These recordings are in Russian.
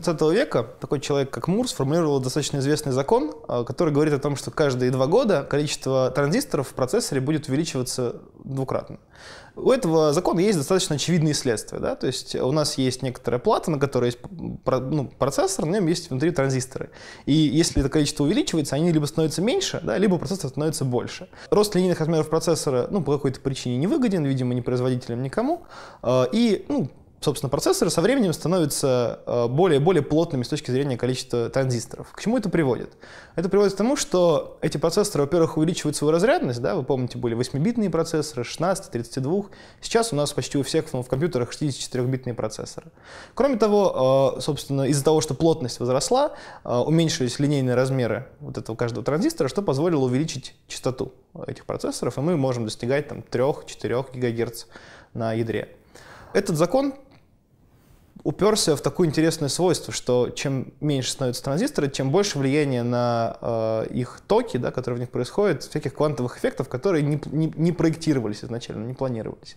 20 века такой человек, как Мур, сформулировал достаточно известный закон, а, который говорит о том, что каждые два года количество транзисторов в процессоре будет увеличиваться двукратно. У этого закона есть достаточно очевидные следствия. Да? То есть у нас есть некоторая плата, на которой есть ну, процессор, на нем есть внутри транзисторы. И если это количество увеличивается, они либо становятся меньше, да, либо процессор становится больше. Рост линейных размеров процессора ну, по какой-то причине невыгоден, видимо, ни производителям, никому. А, и ну, собственно, процессоры со временем становятся э, более и более плотными с точки зрения количества транзисторов. К чему это приводит? Это приводит к тому, что эти процессоры, во-первых, увеличивают свою разрядность, да, вы помните, были 8-битные процессоры, 16, 32, сейчас у нас почти у всех ну, в компьютерах 64-битные процессоры. Кроме того, э, собственно, из-за того, что плотность возросла, э, уменьшились линейные размеры вот этого каждого транзистора, что позволило увеличить частоту этих процессоров, и мы можем достигать там 3-4 ГГц на ядре. Этот закон уперся в такое интересное свойство, что чем меньше становятся транзисторы, тем больше влияние на э, их токи, да, которые в них происходят, всяких квантовых эффектов, которые не, не, не проектировались изначально, не планировались.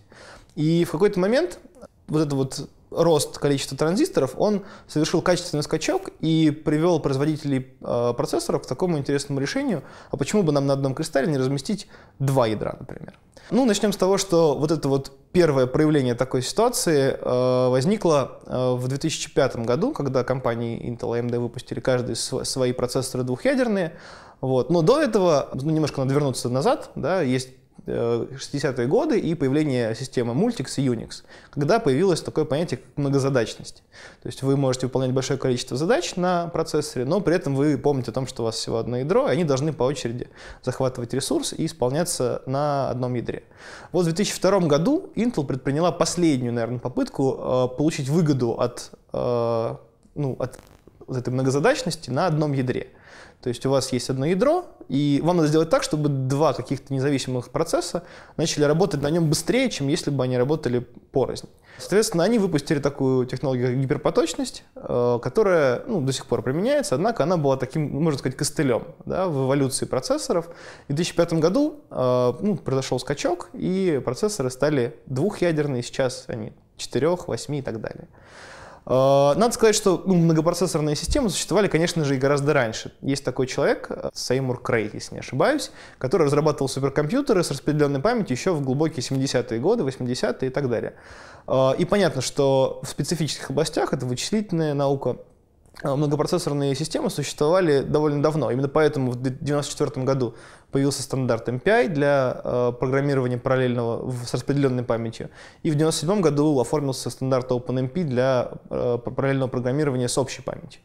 И в какой-то момент вот это вот рост количества транзисторов, он совершил качественный скачок и привел производителей э, процессоров к такому интересному решению, а почему бы нам на одном кристалле не разместить два ядра, например. Ну, начнем с того, что вот это вот первое проявление такой ситуации э, возникло э, в 2005 году, когда компании Intel и AMD выпустили каждый свои процессоры двухъядерные. Вот. Но до этого, ну, немножко надо вернуться назад, да, есть 60-е э, годы и появление системы Multics и Unix, когда появилось такое понятие как многозадачность. То есть вы можете выполнять большое количество задач на процессоре, но при этом вы помните о том, что у вас всего одно ядро, и они должны по очереди захватывать ресурс и исполняться на одном ядре. Вот в 2002 году Intel предприняла последнюю, наверное, попытку э, получить выгоду от, э, ну, от вот этой многозадачности на одном ядре. То есть у вас есть одно ядро, и вам надо сделать так, чтобы два каких-то независимых процесса начали работать на нем быстрее, чем если бы они работали порознь. Соответственно, они выпустили такую технологию, гиперпоточность, э, которая ну, до сих пор применяется, однако она была таким, можно сказать, костылем да, в эволюции процессоров. В 2005 году э, ну, произошел скачок, и процессоры стали двухъядерные, сейчас они четырех, восьми и так далее. Э, надо сказать, что ну, многопроцессорные системы существовали, конечно же, и гораздо раньше. Есть такой человек, э, Сеймур Крейг, если не ошибаюсь, который разрабатывал суперкомпьютеры с распределенной памятью еще в глубокие 70-е годы, 80-е и так далее. Э, и понятно, что в специфических областях это вычислительная наука, многопроцессорные системы существовали довольно давно. Именно поэтому в 1994 году появился стандарт MPI для э, программирования параллельного в, с распределенной памятью. И в 1997 году оформился стандарт OpenMP для э, параллельного программирования с общей памятью.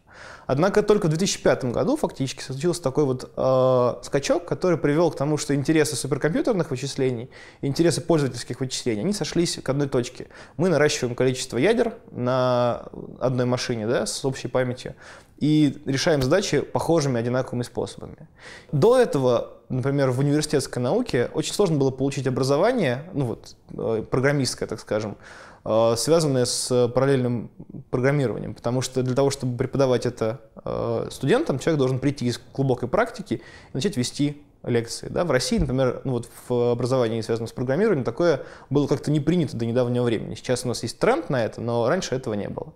Однако только в 2005 году фактически случился такой вот э, скачок, который привел к тому, что интересы суперкомпьютерных вычислений, интересы пользовательских вычислений, они сошлись к одной точке. Мы наращиваем количество ядер на одной машине да, с общей памятью, и решаем задачи похожими, одинаковыми способами. До этого, например, в университетской науке очень сложно было получить образование, ну вот, э, программистское, так скажем, э, связанное с параллельным программированием, потому что для того, чтобы преподавать это э, студентам, человек должен прийти из глубокой практики и начать вести лекции. Да? В России, например, ну вот в образовании, связанном с программированием, такое было как-то не принято до недавнего времени. Сейчас у нас есть тренд на это, но раньше этого не было.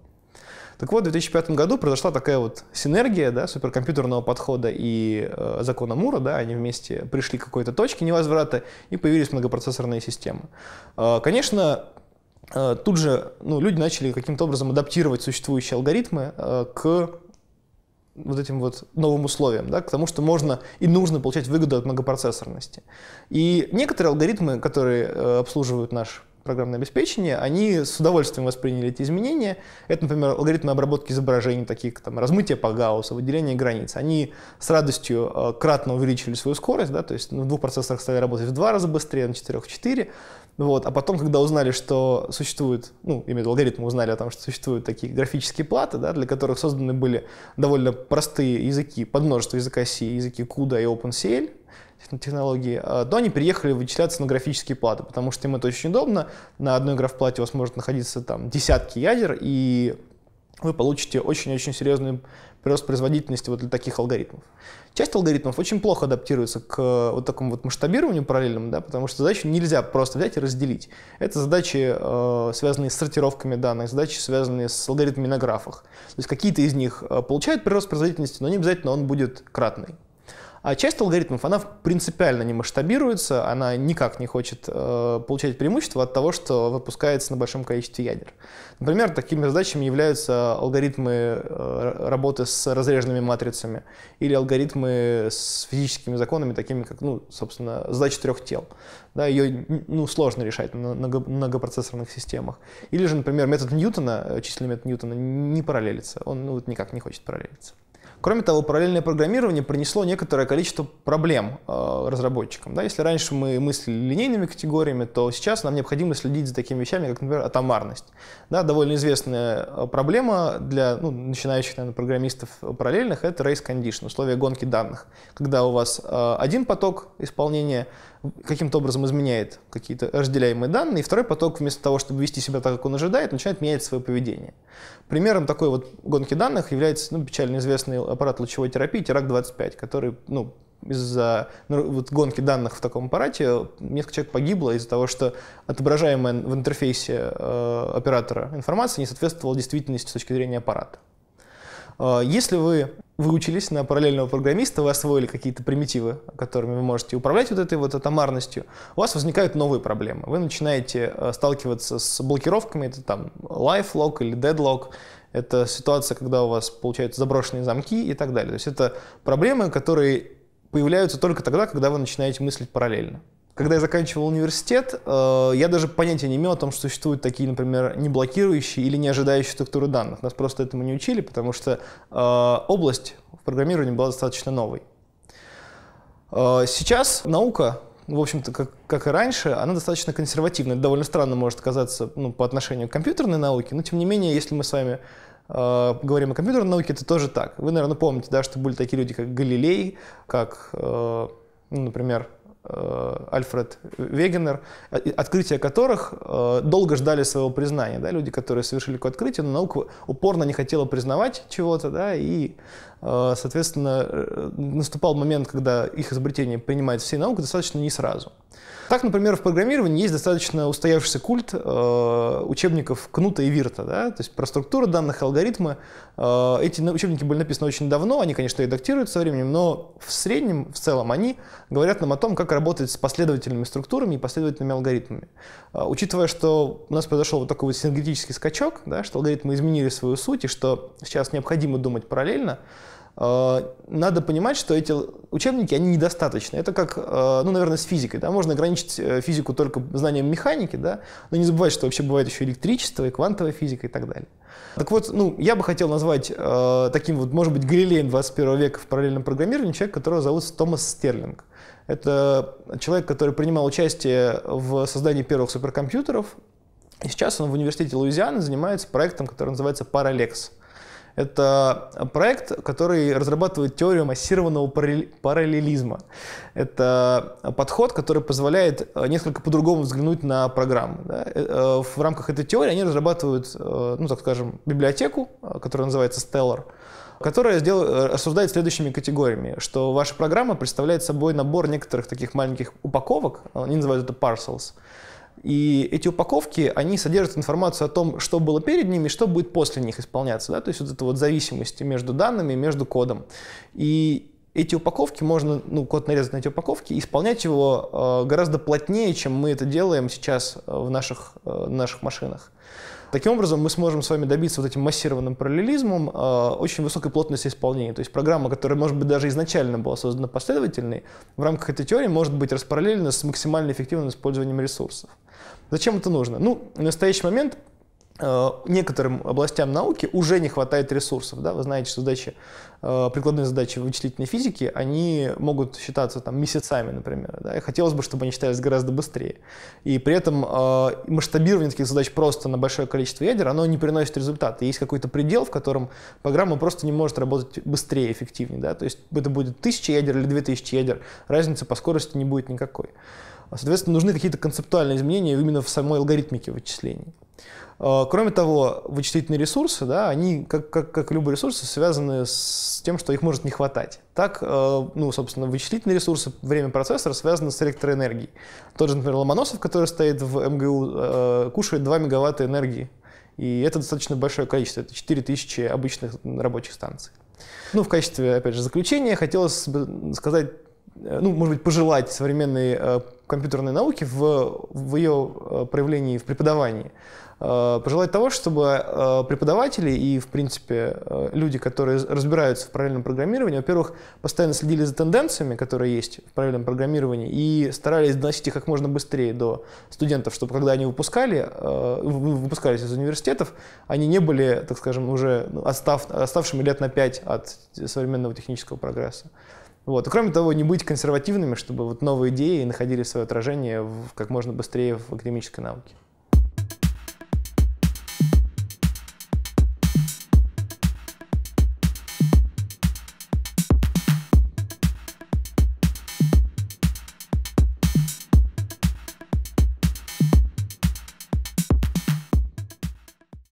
Так вот, в 2005 году произошла такая вот синергия да, суперкомпьютерного подхода и э, закона Мура, да, они вместе пришли к какой-то точке невозврата, и появились многопроцессорные системы. Э, конечно, э, тут же ну, люди начали каким-то образом адаптировать существующие алгоритмы э, к вот этим вот новым условиям, да, к тому, что можно и нужно получать выгоду от многопроцессорности. И некоторые алгоритмы, которые э, обслуживают наш программное обеспечение, они с удовольствием восприняли эти изменения. Это, например, алгоритмы обработки изображений, такие как там, размытие по Гауссу, выделение границ. Они с радостью э, кратно увеличили свою скорость, да, то есть ну, в двух процессорах стали работать в два раза быстрее, на четырех в четыре. Вот. А потом, когда узнали, что существуют, ну, именно алгоритмы узнали о том, что существуют такие графические платы, да, для которых созданы были довольно простые языки, подмножество языка C, языки CUDA и OpenCL, технологии, а, то они приехали вычислять сценографические платы, потому что им это очень удобно. На одной графплате у вас может находиться там десятки ядер, и вы получите очень-очень серьезный прирост производительности вот для таких алгоритмов. Часть алгоритмов очень плохо адаптируется к вот такому вот масштабированию параллельному, да, потому что задачу нельзя просто взять и разделить. Это задачи, э, связанные с сортировками данных, задачи, связанные с алгоритмами на графах. То есть какие-то из них э, получают прирост производительности, но не обязательно он будет кратный. А часть алгоритмов, она принципиально не масштабируется, она никак не хочет э, получать преимущество от того, что выпускается на большом количестве ядер. Например, такими задачами являются алгоритмы э, работы с разреженными матрицами или алгоритмы с физическими законами, такими как, ну, собственно, задача трех тел. Да, ее ну, сложно решать на многопроцессорных системах. Или же, например, метод Ньютона, э, численный метод Ньютона, не параллелится. Он ну, вот никак не хочет параллелиться. Кроме того, параллельное программирование принесло некоторое количество проблем э, разработчикам. Да? Если раньше мы мыслили линейными категориями, то сейчас нам необходимо следить за такими вещами, как, например, атомарность. Да, довольно известная э, проблема для ну, начинающих наверное, программистов параллельных — это race condition, условия гонки данных. Когда у вас э, один поток исполнения — каким-то образом изменяет какие-то разделяемые данные, и второй поток вместо того, чтобы вести себя так, как он ожидает, начинает менять свое поведение. Примером такой вот гонки данных является ну, печально известный аппарат лучевой терапии Терак-25, который ну, из-за ну, вот, гонки данных в таком аппарате несколько человек погибло из-за того, что отображаемая в интерфейсе э, оператора информация не соответствовала действительности с точки зрения аппарата. Э, если вы вы учились на параллельного программиста, вы освоили какие-то примитивы, которыми вы можете управлять вот этой вот атомарностью, у вас возникают новые проблемы. Вы начинаете э, сталкиваться с блокировками, это там lifelock или deadlock, это ситуация, когда у вас получаются заброшенные замки и так далее. То есть это проблемы, которые появляются только тогда, когда вы начинаете мыслить параллельно когда я заканчивал университет, э, я даже понятия не имел о том, что существуют такие, например, неблокирующие или не ожидающие структуры данных. Нас просто этому не учили, потому что э, область в программировании была достаточно новой. Э, сейчас наука, в общем-то, как, как и раньше, она достаточно консервативна. Это довольно странно может казаться ну, по отношению к компьютерной науке, но тем не менее, если мы с вами говорим о компьютерной науке, это тоже так. Вы, наверное, помните, да, что были такие люди, как Галилей, как, ну, например, Э, Альфред Вегенер, э, открытия которых э, долго ждали своего признания. Да? Люди, которые совершили какое-то открытие, но наука упорно не хотела признавать чего-то, да? и, соответственно, наступал момент, когда их изобретение принимает все наука достаточно не сразу – так, например, в программировании есть достаточно устоявшийся культ э, учебников Кнута и Вирта, да? то есть про структуру данных, алгоритмы. Э, эти учебники были написаны очень давно, они, конечно, редактируют со временем, но в среднем, в целом, они говорят нам о том, как работать с последовательными структурами и последовательными алгоритмами. Э, учитывая, что у нас произошел вот такой вот синергетический скачок, да, что алгоритмы изменили свою суть и что сейчас необходимо думать параллельно, а, надо понимать, что эти учебники, они недостаточны. Это как, а, ну, наверное, с физикой. Да? Можно ограничить э, физику только знанием механики, да? но не забывать, что вообще бывает еще электричество и квантовая физика и так далее. Так вот, ну, я бы хотел назвать э, таким вот, может быть, Галилеем 21 века в параллельном программировании человека, которого зовут Томас Стерлинг. Это человек, который принимал участие в создании первых суперкомпьютеров. И сейчас он в университете Луизианы занимается проектом, который называется Parallax это проект, который разрабатывает теорию массированного параллелизма. Это подход, который позволяет э, несколько по-другому взглянуть на программу. Э, э, в рамках этой теории они разрабатывают, ну так скажем, библиотеку, которая называется Stellar, которая сдел... рассуждает следующими категориями, что ваша программа представляет собой набор некоторых таких маленьких упаковок, они называют это parcels, и эти упаковки, они содержат информацию о том, что было перед ними и что будет после них исполняться. Да? То есть вот эта вот зависимость между данными, между кодом. И эти упаковки можно, ну, код нарезать на эти упаковки, исполнять его э, гораздо плотнее, чем мы это делаем сейчас э, в наших, э, наших машинах. Таким образом, мы сможем с вами добиться вот этим массированным параллелизмом э, очень высокой плотности исполнения. То есть программа, которая, может быть, даже изначально была создана последовательной, в рамках этой теории может быть распараллелена с максимально эффективным использованием ресурсов. Зачем это нужно? Ну, в настоящий момент э, некоторым областям науки уже не хватает ресурсов. Да? Вы знаете, что задачи, э, прикладные задачи вычислительной физики, они могут считаться там, месяцами, например. Да? И хотелось бы, чтобы они считались гораздо быстрее. И при этом э, масштабирование таких задач просто на большое количество ядер, оно не приносит результата. Есть какой-то предел, в котором программа просто не может работать быстрее, эффективнее. Да? То есть это будет тысяча ядер или две тысячи ядер, разницы по скорости не будет никакой. А, соответственно, нужны какие-то концептуальные изменения именно в самой алгоритмике вычислений. А, кроме того, вычислительные ресурсы, да, они, как, как, как и любые ресурсы, связаны с тем, что их может не хватать. Так, а, ну, собственно, вычислительные ресурсы, время процессора связано с электроэнергией. Тот же, например, Ломоносов, который стоит в МГУ, кушает 2 мегаватта энергии. И это достаточно большое количество, это 4000 обычных рабочих станций. Ну, в качестве, опять же, заключения хотелось бы сказать, э, ну, может быть, пожелать современной э, компьютерной науки в, в ее э, проявлении, в преподавании, э, пожелать того, чтобы э, преподаватели и, в принципе, люди, которые разбираются в параллельном программировании, во-первых, постоянно следили за тенденциями, которые есть в параллельном программировании, и старались доносить их как можно быстрее до студентов, чтобы когда они выпускали, выпускались из университетов, они не были, так скажем, уже ну, отстав, отставшими лет на пять от современного технического прогресса. Вот. И кроме того, не быть консервативными, чтобы вот новые идеи находили свое отражение в, как можно быстрее в академической науке.